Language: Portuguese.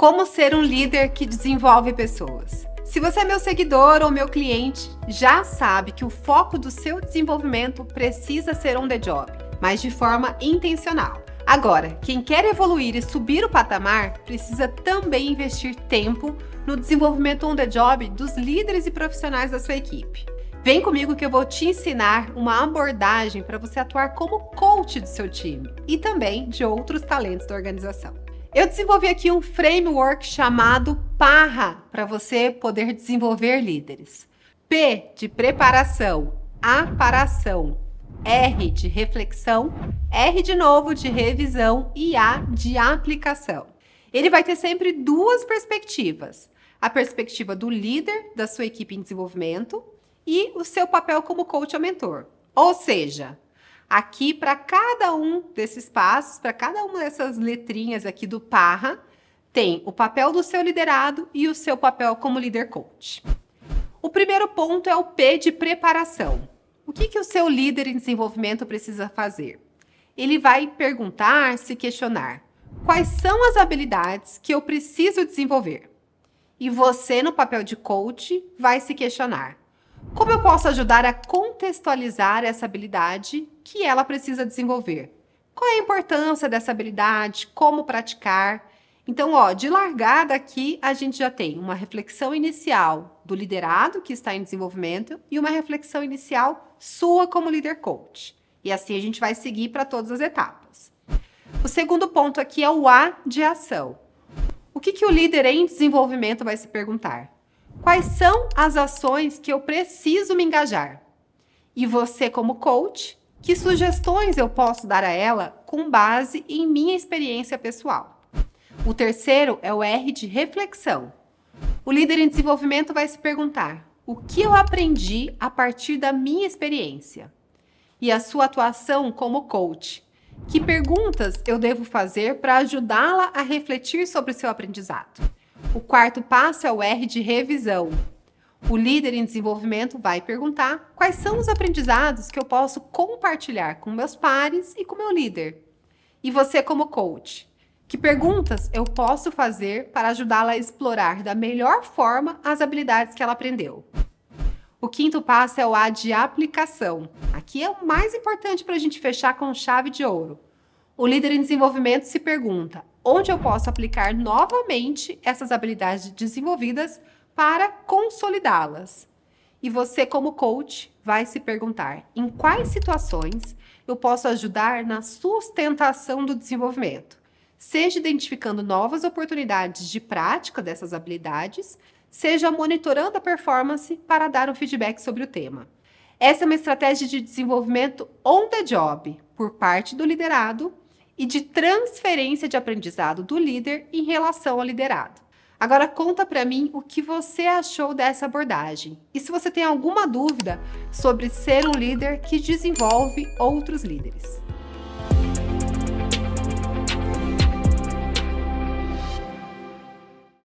Como ser um líder que desenvolve pessoas. Se você é meu seguidor ou meu cliente, já sabe que o foco do seu desenvolvimento precisa ser on the job, mas de forma intencional. Agora, quem quer evoluir e subir o patamar precisa também investir tempo no desenvolvimento on the job dos líderes e profissionais da sua equipe. Vem comigo que eu vou te ensinar uma abordagem para você atuar como coach do seu time e também de outros talentos da organização. Eu desenvolvi aqui um framework chamado Parra para você poder desenvolver líderes. P de preparação, A para ação, R de reflexão, R de novo de revisão e A de aplicação. Ele vai ter sempre duas perspectivas: a perspectiva do líder da sua equipe em desenvolvimento e o seu papel como coach ou mentor. Ou seja, aqui para cada um desses passos, para cada uma dessas letrinhas aqui do Parra, tem o papel do seu liderado e o seu papel como líder coach. O primeiro ponto é o P de preparação. O que, que o seu líder em desenvolvimento precisa fazer? Ele vai perguntar, se questionar: quais são as habilidades que eu preciso desenvolver? E você, no papel de coach, vai se questionar: como eu posso ajudar a contextualizar essa habilidade que ela precisa desenvolver? Qual é a importância dessa habilidade? Como praticar? Então, ó, de largada aqui a gente já tem uma reflexão inicial do liderado que está em desenvolvimento e uma reflexão inicial sua como líder coach. E assim a gente vai seguir para todas as etapas. O segundo ponto aqui é o A de ação. O que, que o líder em desenvolvimento vai se perguntar? Quais são as ações que eu preciso me engajar? E você, como coach, que sugestões eu posso dar a ela com base em minha experiência pessoal? O terceiro é o R de reflexão. O líder em desenvolvimento vai se perguntar: o que eu aprendi a partir da minha experiência? E a sua atuação como coach? Que perguntas eu devo fazer para ajudá-la a refletir sobre o seu aprendizado? O quarto passo é o R de revisão. O líder em desenvolvimento vai perguntar quais são os aprendizados que eu posso compartilhar com meus pares e com meu líder. E você, como coach, que perguntas eu posso fazer para ajudá-la a explorar da melhor forma as habilidades que ela aprendeu? O quinto passo é o A de aplicação. Aqui é o mais importante para a gente fechar com chave de ouro. O líder em desenvolvimento se pergunta: onde eu posso aplicar novamente essas habilidades desenvolvidas para consolidá-las. E você, como coach, vai se perguntar em quais situações eu posso ajudar na sustentação do desenvolvimento, seja identificando novas oportunidades de prática dessas habilidades, seja monitorando a performance para dar um feedback sobre o tema. Essa é uma estratégia de desenvolvimento on the job, por parte do liderado e de transferência de aprendizado do líder em relação ao liderado. Agora conta para mim o que você achou dessa abordagem. E se você tem alguma dúvida sobre ser um líder que desenvolve outros líderes.